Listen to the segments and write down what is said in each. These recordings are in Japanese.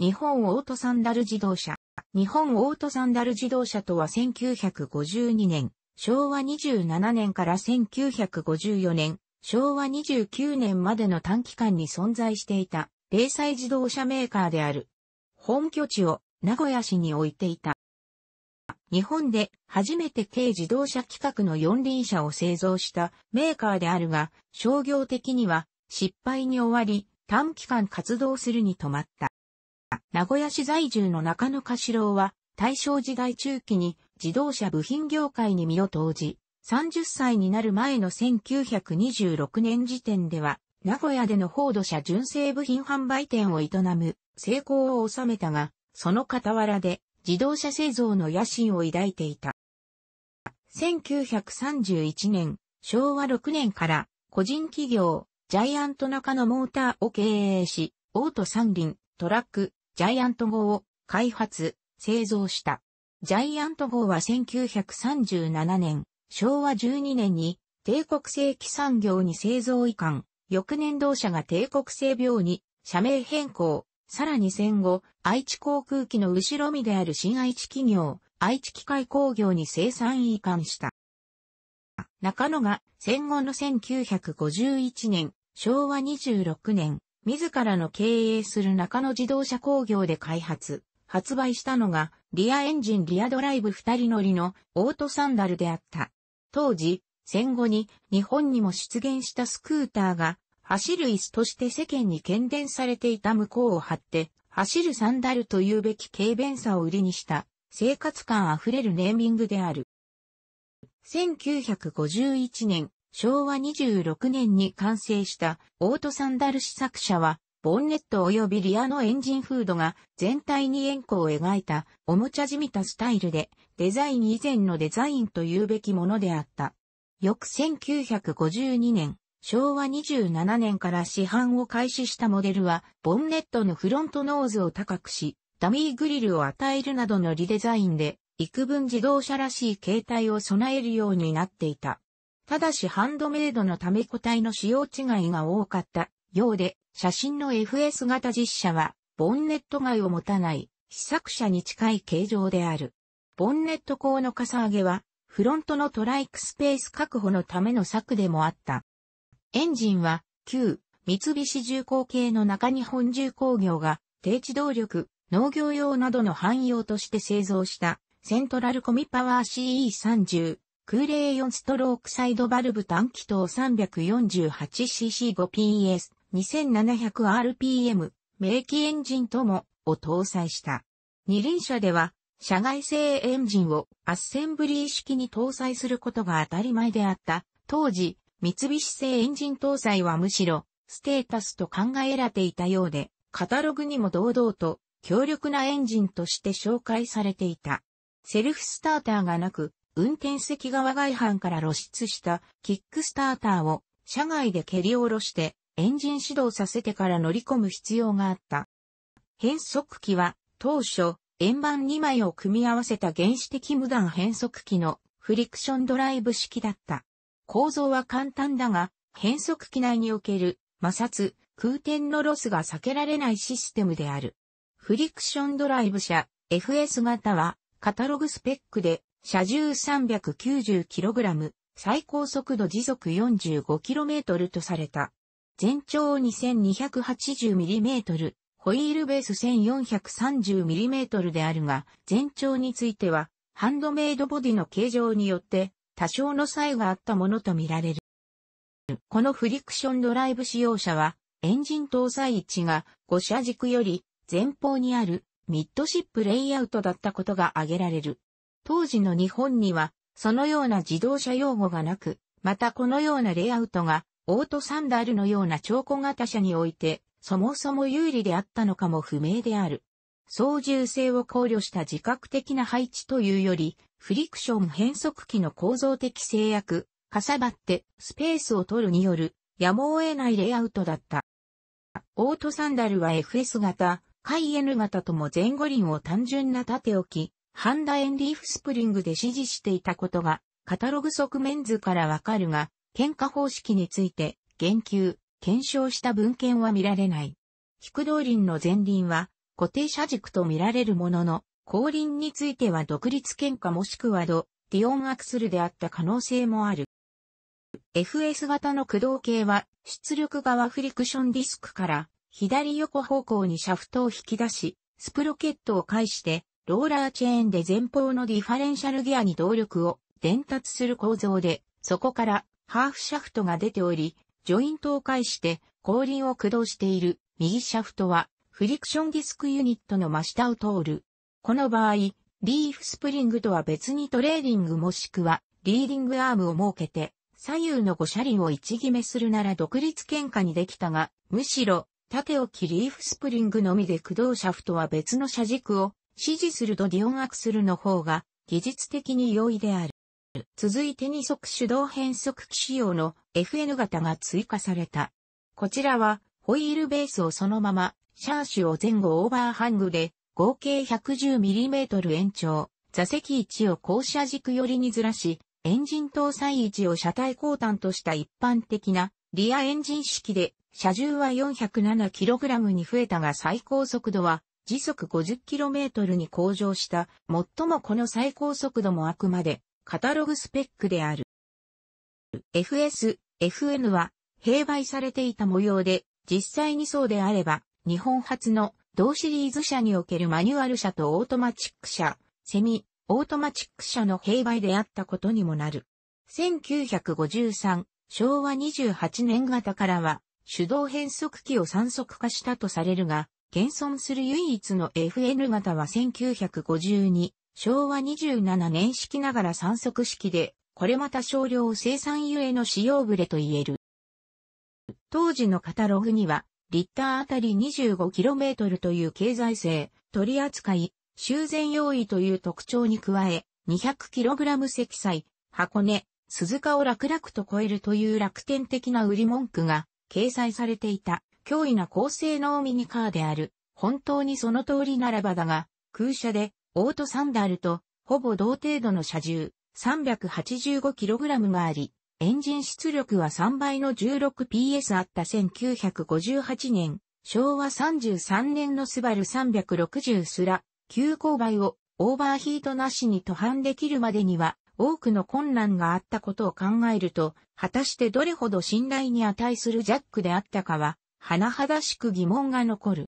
日本オートサンダル自動車。日本オートサンダル自動車とは1952年、昭和27年から1954年、昭和29年までの短期間に存在していた、零細自動車メーカーである。本拠地を名古屋市に置いていた。日本で初めて軽自動車規格の四輪車を製造したメーカーであるが、商業的には失敗に終わり、短期間活動するに止まった。名古屋市在住の中野嘉四郎は、大正時代中期に自動車部品業界に身を投じ、30歳になる前の1926年時点では、名古屋での報道車純正部品販売店を営む成功を収めたが、その傍らで自動車製造の野心を抱いていた。1931年、昭和6年から個人企業、ジャイアント中野モーターを経営し、オート三輪、トラック、ジャイアント号を開発、製造した。ジャイアント号は1937年、昭和12年に帝国製機産業に製造移管、翌年同社が帝国製病に社名変更、さらに戦後、愛知航空機の後ろ身である新愛知企業、愛知機械工業に生産移管した。中野が戦後の1951年、昭和26年、自らの経営する中野自動車工業で開発、発売したのが、リアエンジンリアドライブ二人乗りのオートサンダルであった。当時、戦後に日本にも出現したスクーターが、走る椅子として世間に喧伝されていた向こうを張って、走るサンダルというべき軽便さを売りにした、生活感あふれるネーミングである。1951年、昭和26年に完成したオートサンダル試作車は、ボンネット及びリアのエンジンフードが全体に円弧を描いたおもちゃじみたスタイルで、デザイン以前のデザインというべきものであった。翌1952年、昭和27年から市販を開始したモデルは、ボンネットのフロントノーズを高くし、ダミーグリルを与えるなどのリデザインで、幾分自動車らしい形態を備えるようになっていた。ただしハンドメイドのため個体の使用違いが多かったようで、写真の FS 型実写は、ボンネット外を持たない、試作者に近い形状である。ボンネット鋼のかさ上げは、フロントのトライクスペース確保のための策でもあった。エンジンは、旧、三菱重工系の中日本重工業が、低地動力、農業用などの汎用として製造した、セントラルコミパワー空冷4ストロークサイドバルブ短気筒 348cc5PS 2700rpm 名機エンジンともを搭載した。二輪車では、社外製エンジンをアッセンブリー式に搭載することが当たり前であった。当時、三菱製エンジン搭載はむしろ、ステータスと考えられていたようで、カタログにも堂々と強力なエンジンとして紹介されていた。セルフスターターがなく、運転席側外反から露出したキックスターターを車外で蹴り下ろしてエンジン始動させてから乗り込む必要があった。変速機は当初円盤2枚を組み合わせた原始的無断変速機のフリクションドライブ式だった。構造は簡単だが変速機内における摩擦、空転のロスが避けられないシステムである。フリクションドライブ車 FS 型はカタログスペックで車重 390kg、最高速度時速 45km とされた。全長 2280mm、ホイールベース 1430mm であるが、全長については、ハンドメイドボディの形状によって、多少の差異があったものとみられる。このフリクションドライブ使用者は、エンジン搭載位置が5車軸より前方にあるミッドシップレイアウトだったことが挙げられる。当時の日本には、そのような自動車用語がなく、またこのようなレイアウトが、オートサンダルのような超小型車において、そもそも有利であったのかも不明である。操縦性を考慮した自覚的な配置というより、フリクション変速機の構造的制約、かさばってスペースを取るによる、やむを得ないレイアウトだった。オートサンダルは FS 型、海 N 型とも前後輪を単純な縦置き、ハンダエンリーフスプリングで支持していたことが、カタログ側面図からわかるが、喧嘩方式について、言及、検証した文献は見られない。菊道輪の前輪は、固定車軸と見られるものの、後輪については独立喧嘩もしくはド、ディオンアクスルであった可能性もある。FS 型の駆動系は、出力側フリクションディスクから、左横方向にシャフトを引き出し、スプロケットを介して、ローラーチェーンで前方のディファレンシャルギアに動力を伝達する構造で、そこからハーフシャフトが出ており、ジョイントを介して後輪を駆動している右シャフトはフリクションディスクユニットの真下を通る。この場合、リーフスプリングとは別にトレーディングもしくはリーディングアームを設けて左右の5車輪を位置決めするなら独立喧嘩にできたが、むしろ縦置きリーフスプリングのみで駆動シャフトは別の車軸を支持するとディオンアクスルの方が技術的に容易である。続いて二足手動変速機仕様の FN 型が追加された。こちらはホイールベースをそのままシャーシュを前後オーバーハングで合計 110mm 延長、座席位置を後車軸寄りにずらし、エンジン搭載位置を車体後端とした一般的なリアエンジン式で、車重は 407kg に増えたが最高速度は時速 50km に向上した、最もこの最高速度もあくまで、カタログスペックである。FS、FN は、併売されていた模様で、実際にそうであれば、日本初の同シリーズ車におけるマニュアル車とオートマチック車、セミ、オートマチック車の併売であったことにもなる。1953、昭和28年型からは、手動変速機を3速化したとされるが、現存する唯一の FN 型は1952、昭和27年式ながら三足式で、これまた少量生産ゆえの使用ぶれと言える。当時のカタログには、リッターあたり 25km という経済性、取り扱い、修繕用意という特徴に加え、200kg 積載、箱根、鈴鹿を楽々と超えるという楽天的な売り文句が掲載されていた。脅威な高性能ミニカーである。本当にその通りならばだが、空車で、オートサンダルと、ほぼ同程度の車重、385kg があり、エンジン出力は3倍の 16PS あった1958年、昭和33年のスバル360すら、急勾配をオーバーヒートなしに途半できるまでには、多くの困難があったことを考えると、果たしてどれほど信頼に値するジャックであったかは、甚だしく疑問が残る。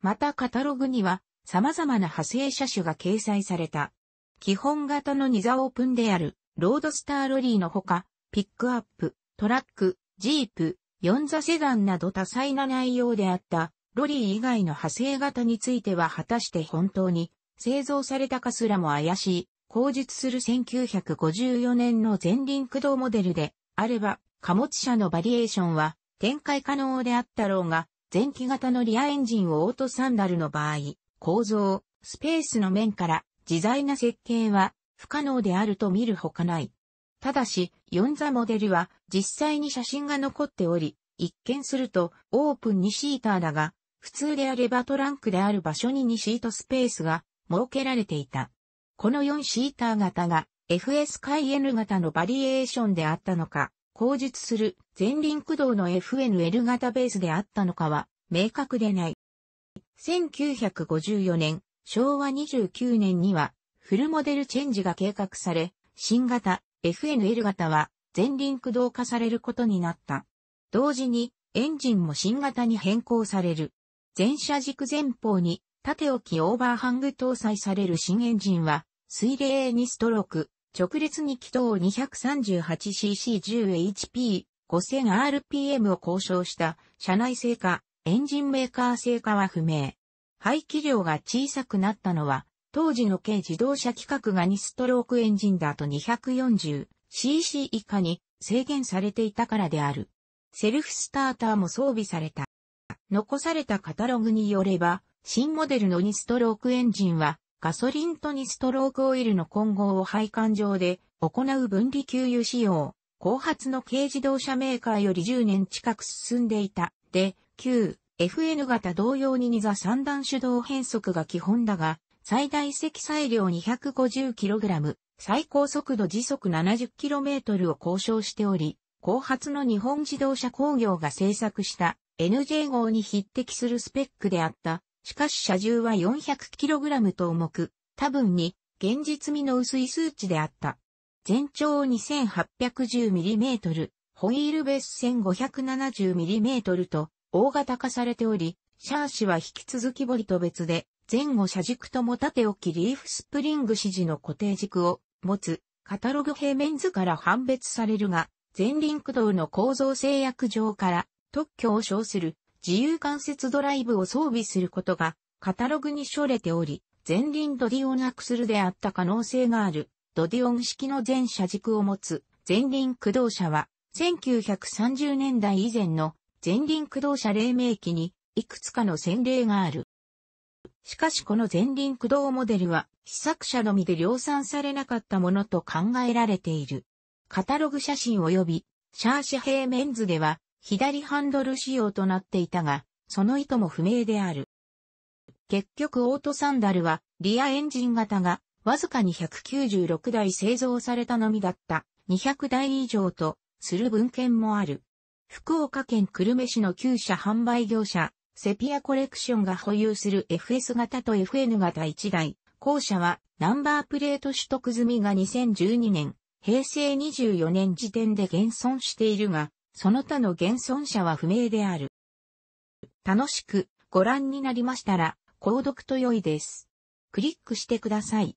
またカタログには様々な派生車種が掲載された。基本型のニザオープンであるロードスターロリーのほか、ピックアップ、トラック、ジープ、四座セダンなど多彩な内容であったロリー以外の派生型については果たして本当に製造されたかすらも怪しい。口述する1954年の前輪駆動モデルであれば貨物車のバリエーションは展開可能であったろうが、前期型のリアエンジンをオートサンダルの場合、構造、スペースの面から自在な設計は不可能であると見るほかない。ただし、4座モデルは実際に写真が残っており、一見するとオープン2シーターだが、普通であればトランクである場所に2シートスペースが設けられていた。この4シーター型が FS 回 N 型のバリエーションであったのか、口述する前輪駆動の FNL 型ベースであったのかは明確でない。1954年、昭和29年にはフルモデルチェンジが計画され、新型 FNL 型は前輪駆動化されることになった。同時にエンジンも新型に変更される。前車軸前方に縦置きオーバーハング搭載される新エンジンは水冷2ストローク直列に気筒 238cc10HP5000rpm を交渉した車内製化、エンジンメーカー製化は不明。排気量が小さくなったのは、当時の軽自動車規格が2ストロークエンジンだと 240cc 以下に制限されていたからである。セルフスターターも装備された。残されたカタログによれば、新モデルの2ストロークエンジンはガソリンとニストロークオイルの混合を配管上で行う分離給油仕様、後発の軽自動車メーカーより10年近く進んでいた。で、旧 FN 型同様に2座3段手動変速が基本だが、最大積載量 250kg、最高速度時速 70km を交渉しており、後発の日本自動車工業が製作した NJ 号に匹敵するスペックであったしかし車重は 400kg と重く、多分に現実味の薄い数値であった。全長 2810mm、ホイールベース 1570mm と大型化されており、シャーシは引き続きボリと別で、前後車軸とも縦置きリーフスプリング指示の固定軸を持つ、カタログ平面図から判別されるが、前輪駆動の構造制約上から特許を称する自由関節ドライブを装備することがカタログに処れており、前輪ドディオンアクスルであった可能性がある、ドディオン式の全車軸を持つ前輪駆動車は、1930年代以前の前輪駆動車黎明期にいくつかの先例がある。しかしこの前輪駆動モデルは、試作車のみで量産されなかったものと考えられている。カタログ写真及び、シャーシ平面図では、左ハンドル仕様となっていたが、その意図も不明である。結局オートサンダルはリアエンジン型がわずかに196台製造されたのみだった200台以上とする文献もある。福岡県久留米市の旧車販売業者セピアコレクションが保有する FS 型と FN 型1台。後者はナンバープレート取得済みが2012年、平成24年時点で現存しているが、その他の現存者は不明である。楽しくご覧になりましたら、購読と良いです。クリックしてください。